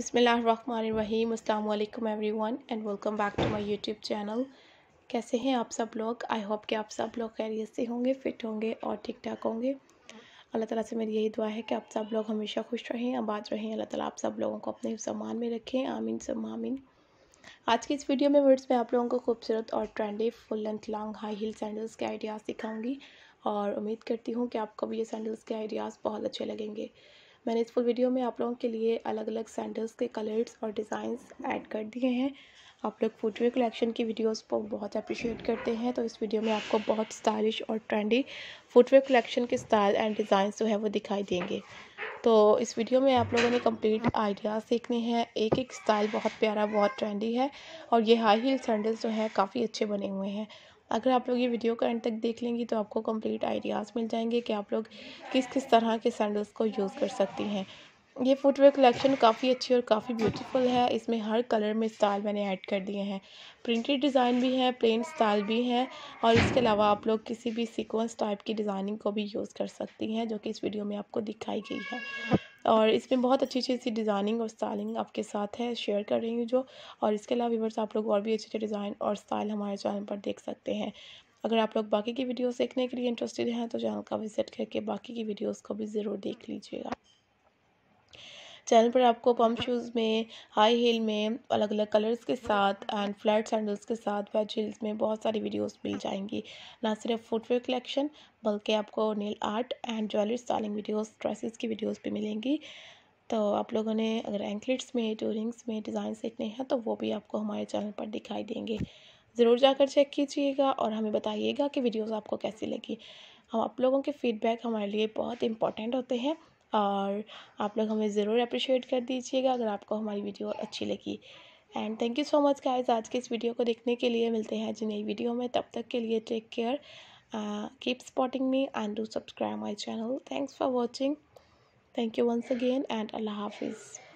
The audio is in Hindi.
बिसमीम अल्लाम everyone and welcome back to my YouTube channel कैसे हैं आप सब लोग आई होप कि आप सब लोग खैरियत से होंगे फिट होंगे और ठीक ठाक होंगे अल्लाह ताला से मेरी यही दुआ है कि आप सब लोग हमेशा खुश रहें आबाद रहें अल्लाह ताला आप सब लोगों को अपने सामान में रखें आमीन सब आमीन आज की इस वीडियो में वर्ड्स में आप लोगों को खूबसूरत और trendy full length long high heel sandals के आइडियाज़ सिखाऊंगी और उम्मीद करती हूँ कि आपको भी ये सैंडल्स के आइडियाज़ बहुत अच्छे लगेंगे मैंने इस फुल वीडियो में आप लोगों के लिए अलग अलग सैंडल्स के कलर्स और डिज़ाइंस ऐड कर दिए हैं आप लोग फुटवेयर कलेक्शन की वीडियोस को बहुत अप्रिशिएट करते हैं तो इस वीडियो में आपको बहुत स्टाइलिश और ट्रेंडी फुटवेयर कलेक्शन के स्टाइल एंड डिज़ाइंस जो है वो दिखाई देंगे तो इस वीडियो में आप लोगों ने कंप्लीट आइडियाज़ सीखने हैं एक एक स्टाइल बहुत प्यारा बहुत ट्रेंडी है और ये हाई हील सैंडल्स जो हैं काफ़ी अच्छे बने हुए हैं अगर आप लोग ये वीडियो का एंड तक देख लेंगी तो आपको कंप्लीट आइडियाज़ मिल जाएंगे कि आप लोग किस किस तरह के सैंडल्स को यूज़ कर सकती हैं ये फुटवेयर कलेक्शन काफ़ी अच्छी और काफ़ी ब्यूटीफुल है इसमें हर कलर में स्टाइल मैंने ऐड कर दिए हैं प्रिंटेड डिज़ाइन भी है प्लेन स्टाइल भी है और इसके अलावा आप लोग किसी भी सीक्वेंस टाइप की डिज़ाइनिंग को भी यूज़ कर सकती हैं जो कि इस वीडियो में आपको दिखाई गई है और इसमें बहुत अच्छी अच्छी सी डिज़ाइनिंग और स्टाइलिंग आपके साथ है शेयर कर रही हूँ जो और इसके अलावा व्यवर्स आप लोग और भी अच्छे अच्छे डिज़ाइन और स्टाइल हमारे चैनल पर देख सकते हैं अगर आप लोग बाकी की वीडियोस देखने के लिए इंटरेस्टेड हैं तो चैनल का विजिट करके बाकी की वीडियोस को भी ज़रूर देख लीजिएगा चैनल पर आपको पम्प शूज़ में हाई हील में अलग अलग कलर्स के साथ एंड फ्लैट सैंडल्स के साथ वेज हील्स में बहुत सारी वीडियोस मिल जाएंगी ना सिर्फ फुटवेयर कलेक्शन बल्कि आपको nail art and jewellery styling videos dresses की वीडियोस भी मिलेंगी तो आप लोगों ने अगर एंकलेट्स में टूरिंग्स में डिज़ाइन सीखने हैं तो वो भी आपको हमारे चैनल पर दिखाई देंगे ज़रूर जाकर चेक कीजिएगा और हमें बताइएगा कि वीडियोज़ आपको कैसी लगी हम आप लोगों के फीडबैक हमारे लिए बहुत इंपॉर्टेंट होते हैं और आप लोग हमें ज़रूर अप्रिशिएट कर दीजिएगा अगर आपको हमारी वीडियो अच्छी लगी and thank you so much guys आज के इस वीडियो को देखने के लिए मिलते हैं जी नई वीडियो में तब तक के लिए take care keep spotting me and do subscribe my channel thanks for watching thank you once again and अल्लाह हाफिज़